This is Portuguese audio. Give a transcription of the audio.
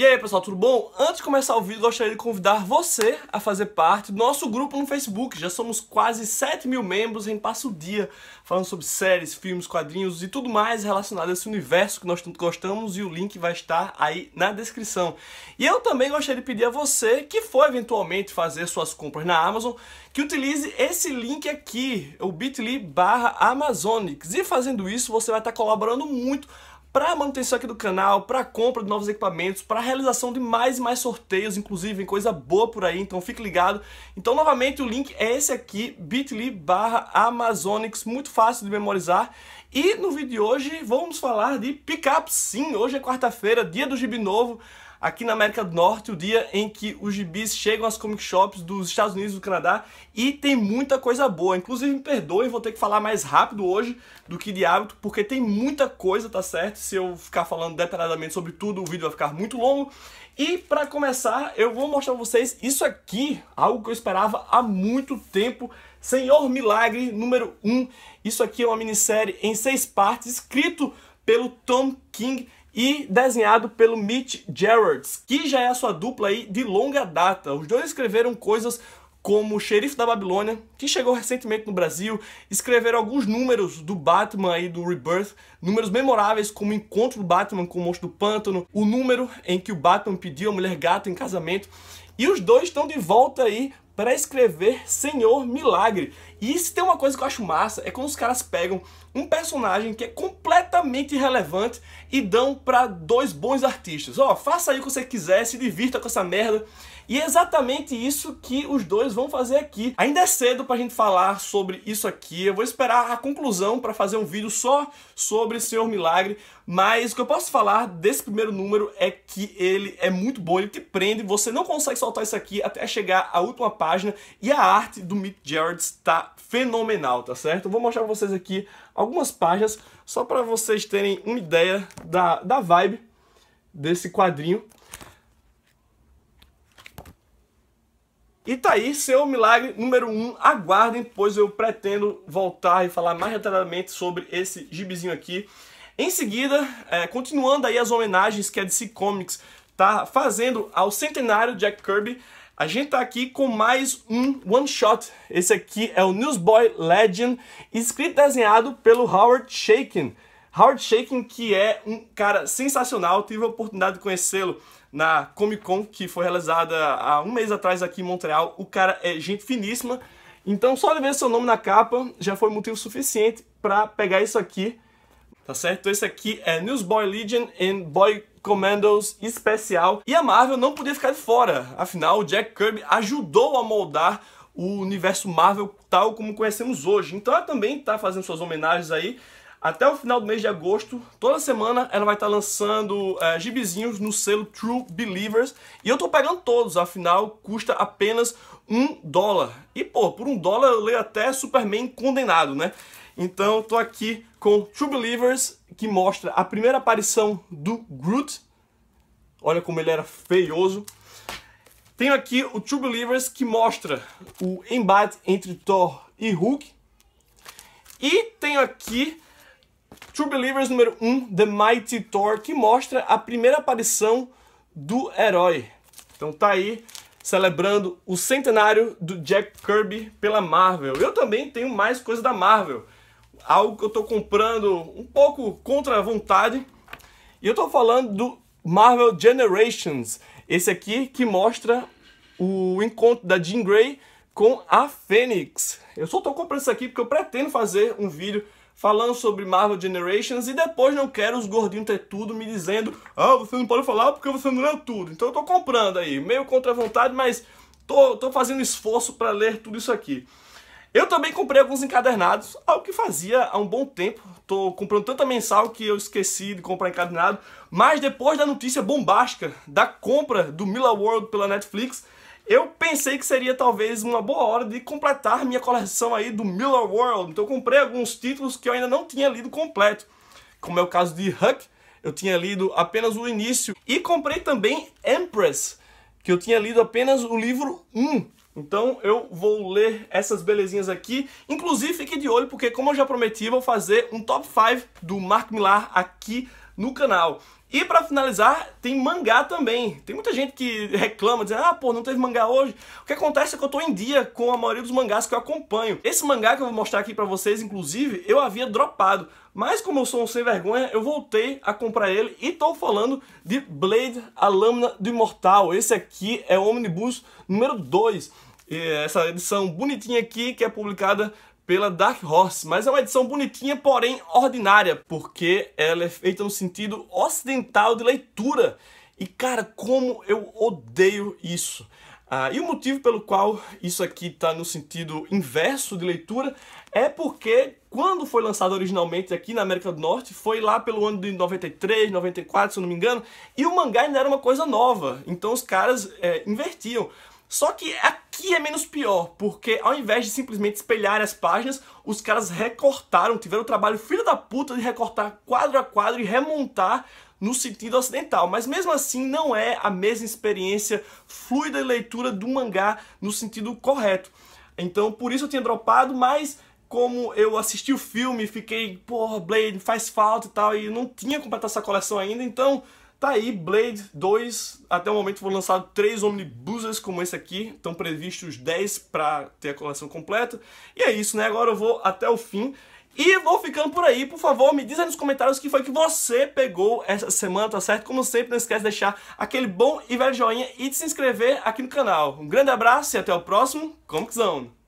E aí, pessoal, tudo bom? Antes de começar o vídeo, gostaria de convidar você a fazer parte do nosso grupo no Facebook. Já somos quase 7 mil membros em passo dia, falando sobre séries, filmes, quadrinhos e tudo mais relacionado a esse universo que nós tanto gostamos e o link vai estar aí na descrição. E eu também gostaria de pedir a você que for eventualmente fazer suas compras na Amazon, que utilize esse link aqui, o bit.ly barra Amazonics. E fazendo isso, você vai estar colaborando muito para manutenção aqui do canal, para compra de novos equipamentos, para realização de mais e mais sorteios, inclusive em coisa boa por aí, então fique ligado. Então, novamente, o link é esse aqui, bit.ly barra Amazonics, muito fácil de memorizar. E no vídeo de hoje vamos falar de pickups, sim, hoje é quarta-feira, dia do Gibi Novo, aqui na América do Norte, o dia em que os gibis chegam às comic shops dos Estados Unidos e do Canadá e tem muita coisa boa. Inclusive, me perdoem, vou ter que falar mais rápido hoje do que de hábito, porque tem muita coisa, tá certo? Se eu ficar falando detalhadamente sobre tudo, o vídeo vai ficar muito longo. E para começar, eu vou mostrar pra vocês isso aqui, algo que eu esperava há muito tempo. Senhor Milagre número 1. Um. Isso aqui é uma minissérie em seis partes, escrito pelo Tom King e desenhado pelo Mitch Gerards, que já é a sua dupla aí de longa data. Os dois escreveram coisas como o Xerife da Babilônia, que chegou recentemente no Brasil, escreveram alguns números do Batman aí do Rebirth, números memoráveis como o encontro do Batman com o monstro do pântano, o número em que o Batman pediu a mulher gato em casamento, e os dois estão de volta aí para escrever Senhor Milagre. E se tem uma coisa que eu acho massa, é quando os caras pegam um personagem que é completamente relevante irrelevante e dão para dois bons artistas. Ó, oh, faça aí o que você quiser, se divirta com essa merda. E é exatamente isso que os dois vão fazer aqui. Ainda é cedo pra gente falar sobre isso aqui. Eu vou esperar a conclusão para fazer um vídeo só sobre Senhor Milagre, mas o que eu posso falar desse primeiro número é que ele é muito bom, ele te prende, você não consegue soltar isso aqui até chegar à última página e a arte do Mick Jarrett está fenomenal, tá certo? Eu vou mostrar pra vocês aqui algumas páginas, só para vocês terem uma ideia da, da vibe desse quadrinho. E tá aí, seu milagre número 1. Um. Aguardem, pois eu pretendo voltar e falar mais detalhadamente sobre esse gibizinho aqui. Em seguida, é, continuando aí as homenagens que a DC Comics tá fazendo ao centenário de Jack Kirby, a gente tá aqui com mais um one shot. Esse aqui é o Newsboy Legend, escrito e desenhado pelo Howard Shaken. Howard Shaken, que é um cara sensacional, tive a oportunidade de conhecê-lo na Comic Con, que foi realizada há um mês atrás aqui em Montreal. O cara é gente finíssima, então só de ver seu nome na capa já foi motivo suficiente para pegar isso aqui tá certo? Esse aqui é Newsboy Legion and Boy Commandos especial. E a Marvel não podia ficar de fora, afinal, o Jack Kirby ajudou a moldar o universo Marvel tal como conhecemos hoje. Então ela também tá fazendo suas homenagens aí. Até o final do mês de agosto, toda semana ela vai estar tá lançando é, gibizinhos no selo True Believers. E eu tô pegando todos, afinal custa apenas um dólar. E pô, por um dólar eu leio até Superman condenado, né? Então, tô aqui com True Believers, que mostra a primeira aparição do Groot. Olha como ele era feioso. Tenho aqui o True Believers, que mostra o embate entre Thor e Hulk. E tenho aqui True Believers número 1, The Mighty Thor, que mostra a primeira aparição do herói. Então tá aí, celebrando o centenário do Jack Kirby pela Marvel. Eu também tenho mais coisa da Marvel algo que eu estou comprando um pouco contra a vontade. E eu estou falando do Marvel Generations, esse aqui que mostra o encontro da Jean Grey com a Fênix. Eu só estou comprando isso aqui porque eu pretendo fazer um vídeo falando sobre Marvel Generations e depois não quero os gordinhos ter tudo me dizendo ah, você não pode falar porque você não leu tudo. Então eu estou comprando aí, meio contra a vontade, mas tô, tô fazendo esforço para ler tudo isso aqui. Eu também comprei alguns encadernados, algo que fazia há um bom tempo. Tô comprando tanta mensal que eu esqueci de comprar encadernado. Mas depois da notícia bombástica da compra do Miller World pela Netflix, eu pensei que seria talvez uma boa hora de completar minha coleção aí do Miller World. Então eu comprei alguns títulos que eu ainda não tinha lido completo, como é o caso de Huck, eu tinha lido apenas o início. E comprei também Empress, que eu tinha lido apenas o livro 1. Então eu vou ler essas belezinhas aqui. Inclusive, fique de olho, porque como eu já prometi, vou fazer um top 5 do Mark Millar aqui no canal. E para finalizar, tem mangá também. Tem muita gente que reclama, dizendo, ah, pô, não teve mangá hoje. O que acontece é que eu tô em dia com a maioria dos mangás que eu acompanho. Esse mangá que eu vou mostrar aqui para vocês, inclusive, eu havia dropado. Mas como eu sou um sem vergonha, eu voltei a comprar ele e tô falando de Blade, a Lâmina do Imortal. Esse aqui é o Omnibus número 2. É, essa edição bonitinha aqui que é publicada pela Dark Horse, mas é uma edição bonitinha, porém ordinária, porque ela é feita no sentido ocidental de leitura. E cara, como eu odeio isso. Ah, e o motivo pelo qual isso aqui está no sentido inverso de leitura é porque quando foi lançado originalmente aqui na América do Norte, foi lá pelo ano de 93, 94, se eu não me engano, e o mangá ainda era uma coisa nova, então os caras é, invertiam. Só que aqui é menos pior, porque ao invés de simplesmente espelhar as páginas, os caras recortaram, tiveram o trabalho filho da puta de recortar quadro a quadro e remontar no sentido ocidental, mas mesmo assim não é a mesma experiência fluida de leitura do mangá no sentido correto. Então por isso eu tinha dropado, mas como eu assisti o filme, fiquei, porra, Blade faz falta e tal, e não tinha completado essa coleção ainda, então Tá aí, Blade 2, até o momento foram lançados três omnibuses como esse aqui, estão previstos 10 para ter a coleção completa. E é isso, né? Agora eu vou até o fim. E vou ficando por aí, por favor, me diz aí nos comentários o que foi que você pegou essa semana, tá certo? Como sempre, não esquece de deixar aquele bom e velho joinha e de se inscrever aqui no canal. Um grande abraço e até o próximo Comic Zone!